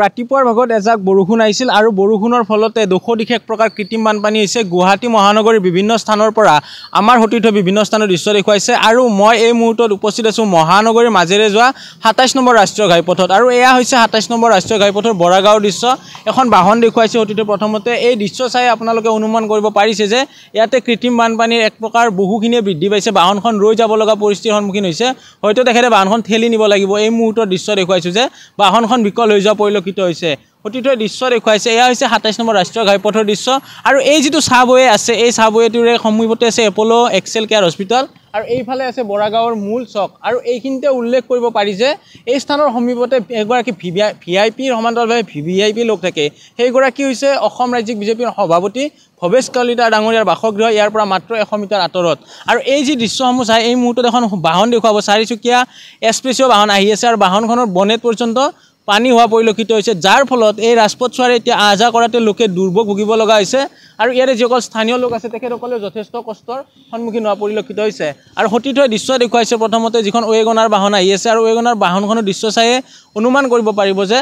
ৰাতিপুৱাৰ ভাগত এজাক বৰষুণ আহিছিল আৰু বৰষুণৰ ফলতে দিশে এক প্ৰকাৰ কৃত্ৰিম বানপানী হৈছে গুৱাহাটী মহানগৰীৰ বিভিন্ন স্থানৰ পৰা আমাৰ সতীৰ্থ বিভিন্ন স্থানৰ দৃশ্য দেখুৱাইছে আৰু মই এই মুহূৰ্তত উপস্থিত আছোঁ মহানগৰীৰ মাজেৰে যোৱা সাতাইছ নম্বৰ ৰাষ্ট্ৰীয় ঘাইপথত আৰু এয়া হৈছে সাতাইছ নম্বৰ ৰাষ্ট্ৰীয় ঘাইপথৰ বৰাগাঁৱৰ দৃশ্য এখন বাহন দেখুৱাইছে সতীৰ্থ প্ৰথমতে এই দৃশ্য চাই আপোনালোকে অনুমান কৰিব পাৰিছে যে ইয়াতে কৃত্ৰিম বানপানীৰ এক প্ৰকাৰ বহুখিনিয়ে বৃদ্ধি পাইছে বাহনখন ৰৈ যাব লগা পৰিস্থিতিৰ সন্মুখীন হৈছে হয়তো তেখেতে বাহনখন ঠেলি নিব লাগিব এই মুহূৰ্তৰ দৃশ্য দেখুৱাইছোঁ যে বাহনখন বিকল হৈ যোৱা পৰিলক্ষিত পৰিলক্ষিত হৈছে অতিথয় দৃশ্য দেখুৱাইছে এয়া হৈছে সাতাইছ নম্বৰ ৰাষ্ট্ৰীয় ঘাইপথৰ দৃশ্য আৰু এই যিটো চাবৱে আছে এই চাবৱেটোৰে সমীপতে আছে এপল' এক্সেল কেয়াৰ হস্পিটেল আৰু এইফালে আছে বৰাগাঁৱৰ মূল চক আৰু এইখিনিতে উল্লেখ কৰিব পাৰি যে এই স্থানৰ সমীপতে এগৰাকী ভি ভি আই পিৰ সমান্তৰালভাৱে ভি ভি আই পি লোক থাকে সেইগৰাকী হৈছে অসম ৰাজ্যিক বিজেপিৰ সভাপতি ভৱেশ কলিতা ডাঙৰীয়াৰ বাসগৃহ ইয়াৰ পৰা মাত্ৰ এশ মিটাৰ আঁতৰত আৰু এই যি দৃশ্যসমূহ চাই এই মুহূৰ্তত এখন বাহন দেখুৱাব চাৰিচুকীয়া এছ পি চিঅ' বাহন আহি আছে আৰু বাহনখনৰ বনেট পৰ্যন্ত পানী হোৱা পৰিলক্ষিত হৈছে যাৰ ফলত এই ৰাজপথ চোৱাৰে এতিয়া আহ যাহ কৰাতে লোকে দুৰ্ভোগ ভুগিব লগা হৈছে আৰু ইয়াৰে যিসকল স্থানীয় লোক আছে তেখেতসকলেও যথেষ্ট কষ্টৰ সন্মুখীন হোৱা পৰিলক্ষিত হৈছে আৰু সতীৰ্থই দৃশ্য দেখুৱাইছে প্ৰথমতে যিখন ৱেগনাৰ বাহন আহি আছে আৰু ৱেগনাৰ বাহনখনৰ দৃশ্য চায়ে অনুমান কৰিব পাৰিব যে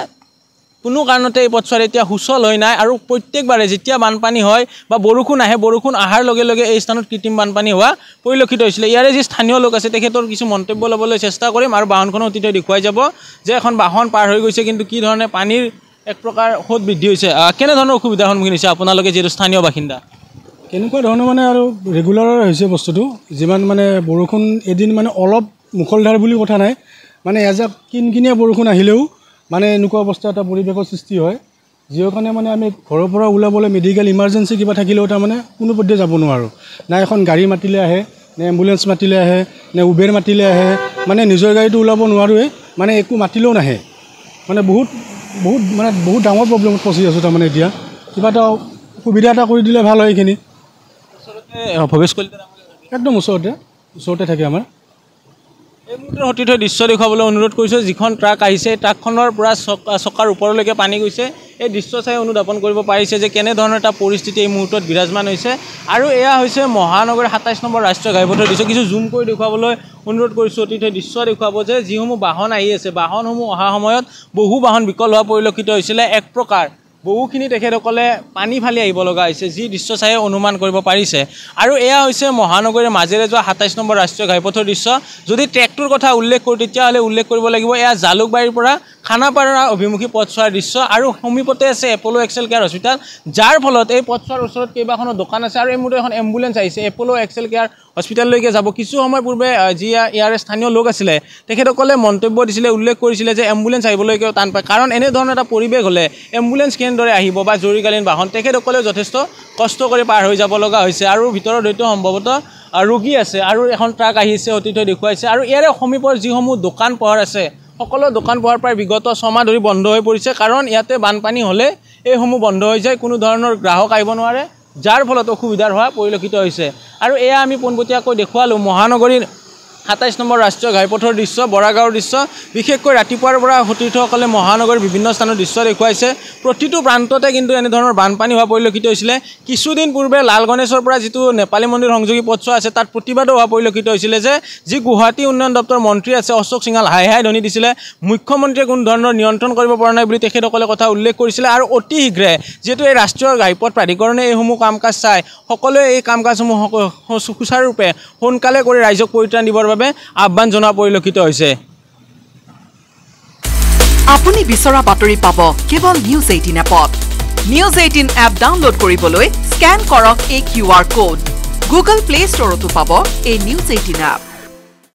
কোনো কাৰণতে এই পথছোৱাৰ এতিয়া সুচল হৈ নাই আৰু প্ৰত্যেকবাৰে যেতিয়া বানপানী হয় বা বৰষুণ আহে বৰষুণ অহাৰ লগে লগে এই স্থানত কৃত্ৰিম বানপানী হোৱা পৰিলক্ষিত হৈছিলে ইয়াৰে যি স্থানীয় লোক আছে তেখেতৰ কিছু মন্তব্য ল'বলৈ চেষ্টা কৰিম আৰু বাহনখনো অতীতে দেখুৱাই যাব যে এখন বাহন পাৰ হৈ গৈছে কিন্তু কি ধৰণে পানীৰ এক প্ৰকাৰ সোধ বৃদ্ধি হৈছে কেনেধৰণৰ অসুবিধাৰ সন্মুখীন হৈছে আপোনালোকে যিহেতু স্থানীয় বাসিন্দা কেনেকুৱা ধৰণৰ মানে আৰু ৰেগুলাৰ হৈছে বস্তুটো যিমান মানে বৰষুণ এদিন মানে অলপ মুখলধাৰ বুলি কথা নাই মানে এজাক কিনকিনীয়া বৰষুণ আহিলেও মানে এনেকুৱা অৱস্থা এটা পৰিৱেশৰ সৃষ্টি হয় যিহৰ কাৰণে মানে আমি ঘৰৰ পৰা ওলাবলৈ মেডিকেল ইমাৰ্জেঞ্চি কিবা থাকিলেও তাৰমানে কোনো কোনোপধ্যে যাব নোৱাৰোঁ নাই এখন গাড়ী মাতিলে আহে নে এম্বুলেঞ্চ মাতিলে আহে নে উবেৰ মাতিলে আহে মানে নিজৰ গাড়ীটো ওলাব নোৱাৰোৱে মানে একো মাতিলেও নাহে মানে বহুত বহুত মানে বহুত ডাঙৰ প্ৰব্লেমত ফচি আছোঁ তাৰমানে এতিয়া কিবা এটা সুবিধা এটা কৰি দিলে ভাল হয় এইখিনি একদম ওচৰতে ওচৰতে থাকে আমাৰ এই মুহূৰ্তত সতীৰ্থ দৃশ্য দেখুৱাবলৈ অনুৰোধ কৰিছোঁ যিখন ট্ৰাক আহিছে ট্ৰাকখনৰ পৰা চকা চকাৰ ওপৰলৈকে পানী গৈছে এই দৃশ্য চাই অনুধাপন কৰিব পাৰিছে যে কেনেধৰণৰ এটা পৰিস্থিতি এই মুহূৰ্তত বিৰাজমান হৈছে আৰু এয়া হৈছে মহানগৰীৰ সাতাইছ নম্বৰ ৰাষ্ট্ৰীয় ঘাইপথৰ দৃশ্য কিছু জুম কৰি দেখুৱাবলৈ অনুৰোধ কৰিছোঁ অতীতে দৃশ্য দেখুৱাব যে যিসমূহ বাহন আহি আছে বাহনসমূহ অহা সময়ত বহু বাহন বিকল হোৱা পৰিলক্ষিত হৈছিলে এক প্ৰকাৰ বহুখিনি তেখেতসকলে পানী ফালি আহিব লগা হৈছে যি দৃশ্য চাই অনুমান কৰিব পাৰিছে আৰু এয়া হৈছে মহানগৰীৰ মাজেৰে যোৱা সাতাইছ নম্বৰ ৰাষ্ট্ৰীয় ঘাইপথৰ দৃশ্য যদি ট্ৰেক পথটোৰ কথা উল্লেখ কৰোঁ তেতিয়াহ'লে উল্লেখ কৰিব লাগিব এয়া জালুকবাৰীৰ পৰা খানাপাৰা অভিমুখী পথছোৱাৰ দৃশ্য আৰু সমীপতে আছে এপ'ল' এক্সেল কেয়াৰ হস্পিটেল যাৰ ফলত এই পথছোৱাৰ ওচৰত কেইবাখনো দোকান আছে আৰু এই মুহূৰ্তত এখন এম্বুলেঞ্চ আহিছে এপ'ল' এক্সেল কেয়াৰ হস্পিটেললৈকে যাব কিছু সময় পূৰ্বে যি ইয়াৰে স্থানীয় লোক আছিলে তেখেতসকলে মন্তব্য দিছিলে উল্লেখ কৰিছিলে যে এম্বুলেঞ্চ আহিবলৈকে টান পায় কাৰণ এনেধৰণৰ এটা পৰিৱেশ হ'লে এম্বুলেঞ্চ কেনেদৰে আহিব বা জৰুৰীকালীন বাহন তেখেতসকলেও যথেষ্ট কষ্ট কৰি পাৰ হৈ যাব লগা হৈছে আৰু ভিতৰত হয়তো সম্ভৱতঃ ৰোগী আছে আৰু এখন ট্ৰাক আহিছে অতিথয় দেখুৱাইছে আৰু ইয়াৰে সমীপৰ যিসমূহ দোকান পোহাৰ আছে সকলো দোকান পোহাৰ প্ৰায় বিগত ছমাহ ধৰি বন্ধ হৈ পৰিছে কাৰণ ইয়াতে বানপানী হ'লে এইসমূহ বন্ধ হৈ যায় কোনো ধৰণৰ গ্ৰাহক আহিব নোৱাৰে যাৰ ফলত অসুবিধাৰ হোৱা পৰিলক্ষিত হৈছে আৰু এয়া আমি পোনপটীয়াকৈ দেখুৱালোঁ মহানগৰীৰ সাতাইছ নম্বৰ ৰাষ্ট্ৰীয় ঘাইপথৰ দৃশ্য বৰাগাঁৱৰ দৃশ্য বিশেষকৈ ৰাতিপুৱাৰ পৰা সতীৰ্থসকলে মহানগৰীৰ বিভিন্ন স্থানৰ দৃশ্য দেখুৱাইছে প্ৰতিটো প্ৰান্ততে কিন্তু এনেধৰণৰ বানপানী হোৱা পৰিলক্ষিত হৈছিলে কিছুদিন পূৰ্বে লাল গণেশৰ পৰা যিটো নেপালী মন্দিৰ সংযোগী পথছোৱা আছে তাত প্ৰতিবাদো হোৱা পৰিলক্ষিত হৈছিলে যে যি গুৱাহাটী উন্নয়ন দপ্তৰৰ মন্ত্ৰী আছে অশোক সিঙাল হাই হাই ধনী দিছিলে মুখ্যমন্ত্ৰীয়ে কোনো ধৰণৰ নিয়ন্ত্ৰণ কৰিব পৰা নাই বুলি তেখেতসকলে কথা উল্লেখ কৰিছিলে আৰু অতি শীঘ্ৰে যিহেতু এই ৰাষ্ট্ৰীয় ঘাইপথ প্ৰাধিকৰণে এইসমূহ কাম কাজ চাই সকলোৱে এই কাম কাজসমূহ সুচাৰুৰূপে সোনকালে কৰি ৰাইজক পৰিত্ৰাণ দিবৰ বাবে হিচাপে আহ্বান জনোৱা পৰিলক্ষিত হৈছে আপুনি বিচৰা বাতৰি পাব কেৱল নিউজ এইটিন এপত নিউজ এইটিন এপ ডাউনলোড কৰিবলৈ স্কেন কৰক এই Q R code Google play ষ্টৰতো পাব এই নিউজ এইটিন এপ